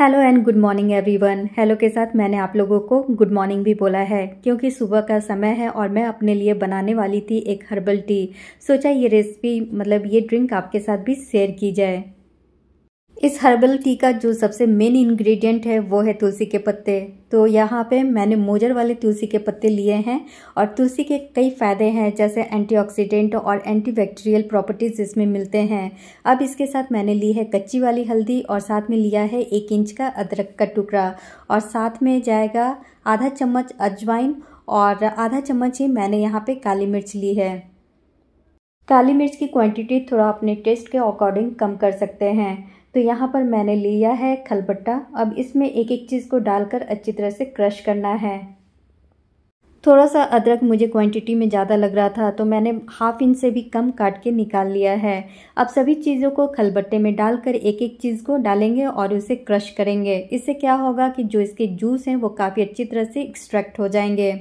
hello and good morning everyone hello के साथ मैंने आप लोगों को गुड मॉर्निंग भी बोला है क्योंकि सुबह का समय है और मैं अपने लिए बनाने वाली थी एक हर्बल टी सोचा ये रेसिपी मतलब ये ड्रिंक आपके साथ भी शेयर की जाए इस हर्बल टी का जो सबसे मेन इंग्रेडिएंट है वो है तुलसी के पत्ते तो यहाँ पे मैंने मोजर वाले तुलसी के पत्ते लिए हैं और तुलसी के कई फ़ायदे हैं जैसे एंटीऑक्सीडेंट और एंटीबैक्टीरियल प्रॉपर्टीज़ इसमें मिलते हैं अब इसके साथ मैंने ली है कच्ची वाली हल्दी और साथ में लिया है एक इंच का अदरक का टुकड़ा और साथ में जाएगा आधा चम्मच अजवाइन और आधा चम्मच ही मैंने यहाँ पर काली मिर्च ली है काली मिर्च की क्वांटिटी थोड़ा अपने टेस्ट के अकॉर्डिंग कम कर सकते हैं तो यहाँ पर मैंने लिया है खलबट्टा अब इसमें एक एक चीज़ को डालकर अच्छी तरह से क्रश करना है थोड़ा सा अदरक मुझे क्वांटिटी में ज़्यादा लग रहा था तो मैंने हाफ इंच से भी कम काट के निकाल लिया है अब सभी चीज़ों को खलबट्टे में डालकर एक एक चीज़ को डालेंगे और उसे क्रश करेंगे इससे क्या होगा कि जो इसके जूस हैं वो काफ़ी अच्छी तरह से एक्सट्रैक्ट हो जाएंगे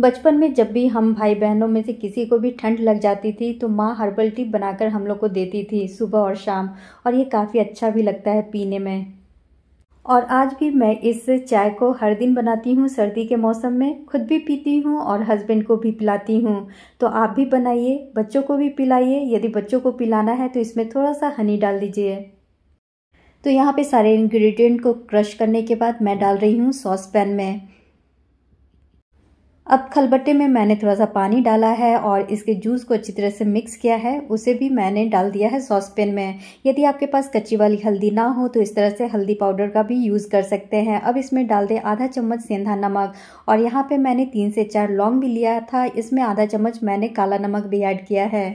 बचपन में जब भी हम भाई बहनों में से किसी को भी ठंड लग जाती थी तो माँ हर्बल टी बनाकर हम लोग को देती थी सुबह और शाम और ये काफ़ी अच्छा भी लगता है पीने में और आज भी मैं इस चाय को हर दिन बनाती हूँ सर्दी के मौसम में खुद भी पीती हूँ और हस्बैंड को भी पिलाती हूँ तो आप भी बनाइए बच्चों को भी पिलाइए यदि बच्चों को पिलाना है तो इसमें थोड़ा सा हनी डाल दीजिए तो यहाँ पे सारे इंग्रेडिएंट को क्रश करने के बाद मैं डाल रही हूँ सॉस पैन में अब खलबट्टे में मैंने थोड़ा सा पानी डाला है और इसके जूस को अच्छी तरह से मिक्स किया है उसे भी मैंने डाल दिया है सॉस पेन में यदि आपके पास कच्ची वाली हल्दी ना हो तो इस तरह से हल्दी पाउडर का भी यूज़ कर सकते हैं अब इसमें डाल दें आधा चम्मच सेंधा नमक और यहाँ पे मैंने तीन से चार लौंग भी लिया था इसमें आधा चम्मच मैंने काला नमक भी ऐड किया है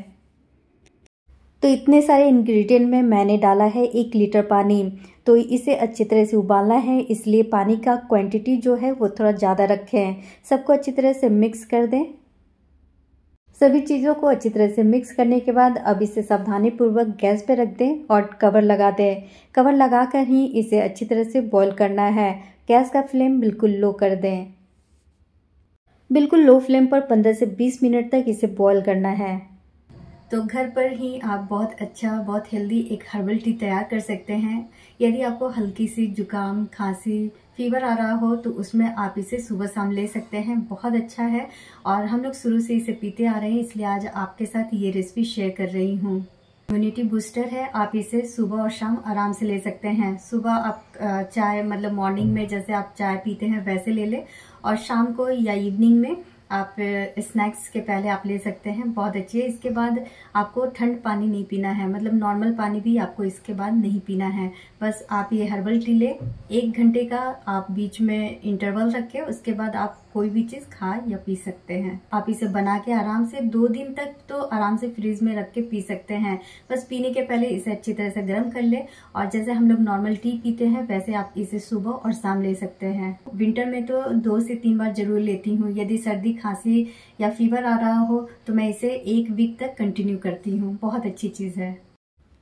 तो इतने सारे इंग्रेडिएंट में मैंने डाला है एक लीटर पानी तो इसे अच्छी तरह से उबालना है इसलिए पानी का क्वांटिटी जो है वो थोड़ा ज़्यादा रखें सबको अच्छी तरह से मिक्स कर दें सभी चीज़ों को अच्छी तरह से मिक्स करने के बाद अब इसे सावधानी पूर्वक गैस पर रख दें और कवर लगा दें कवर लगा कर ही इसे अच्छी तरह से बॉयल करना है गैस का फ्लेम बिल्कुल लो कर दें बिल्कुल लो फ्लेम पर 15 से 20 मिनट तक इसे बॉयल करना है तो घर पर ही आप बहुत अच्छा बहुत हेल्दी एक हर्बल टी तैयार कर सकते हैं यदि आपको हल्की सी जुकाम खांसी फीवर आ रहा हो तो उसमें आप इसे सुबह शाम ले सकते हैं बहुत अच्छा है और हम लोग शुरू से इसे पीते आ रहे हैं इसलिए आज आपके साथ ये रेसिपी शेयर कर रही हूँ इम्यूनिटी बूस्टर है आप इसे सुबह और शाम आराम से ले सकते हैं सुबह आप चाय मतलब मॉर्निंग में जैसे आप चाय पीते हैं वैसे ले लें और शाम को या इवनिंग में आप स्नैक्स के पहले आप ले सकते हैं बहुत अच्छी है इसके बाद आपको ठंड पानी नहीं पीना है मतलब नॉर्मल पानी भी आपको इसके बाद नहीं पीना है बस आप ये हर्बल टी ले एक घंटे का आप बीच में इंटरवल रखें उसके बाद आप कोई भी चीज़ खा या पी सकते हैं आप इसे बना के आराम से दो दिन तक तो आराम से फ्रीज में रख के पी सकते हैं बस पीने के पहले इसे अच्छी तरह से गर्म कर ले और जैसे हम लोग नॉर्मल टी पीते हैं वैसे आप इसे सुबह और शाम ले सकते हैं विंटर में तो दो से तीन बार जरूर लेती हूँ यदि सर्दी खांसी या फीवर आ रहा हो तो मैं इसे एक वीक तक कंटिन्यू करती हूँ बहुत अच्छी चीज़ है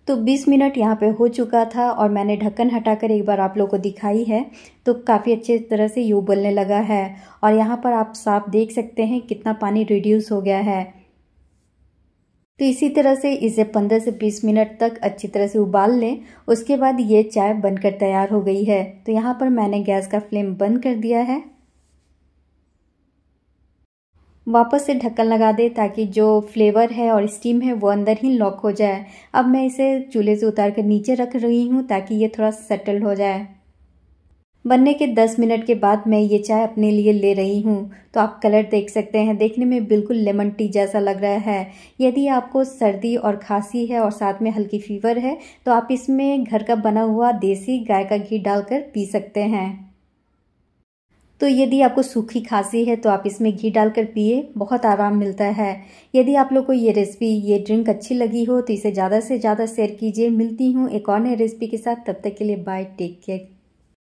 तो 20 मिनट यहाँ पे हो चुका था और मैंने ढक्कन हटाकर एक बार आप लोगों को दिखाई है तो काफ़ी अच्छे तरह से यू बलने लगा है और यहाँ पर आप साफ देख सकते हैं कितना पानी रिड्यूस हो गया है तो इसी तरह से इसे 15 से 20 मिनट तक अच्छी तरह से उबाल लें उसके बाद ये चाय बनकर तैयार हो गई है तो यहाँ पर मैंने गैस का फ्लेम बंद कर दिया है वापस से ढक्कन लगा दें ताकि जो फ्लेवर है और स्टीम है वो अंदर ही लॉक हो जाए अब मैं इसे चूल्हे से उतार कर नीचे रख रही हूँ ताकि ये थोड़ा सेटल हो जाए बनने के 10 मिनट के बाद मैं ये चाय अपने लिए ले रही हूँ तो आप कलर देख सकते हैं देखने में बिल्कुल लेमन टी जैसा लग रहा है यदि आपको सर्दी और खांसी है और साथ में हल्की फीवर है तो आप इसमें घर का बना हुआ देसी गाय का घी डालकर पी सकते हैं तो यदि आपको सूखी खांसी है तो आप इसमें घी डालकर पिए बहुत आराम मिलता है यदि आप लोग को ये रेसिपी ये ड्रिंक अच्छी लगी हो तो इसे ज़्यादा से ज़्यादा शेयर कीजिए मिलती हूँ एक और नई रेसिपी के साथ तब तक के लिए बाय टेक केयर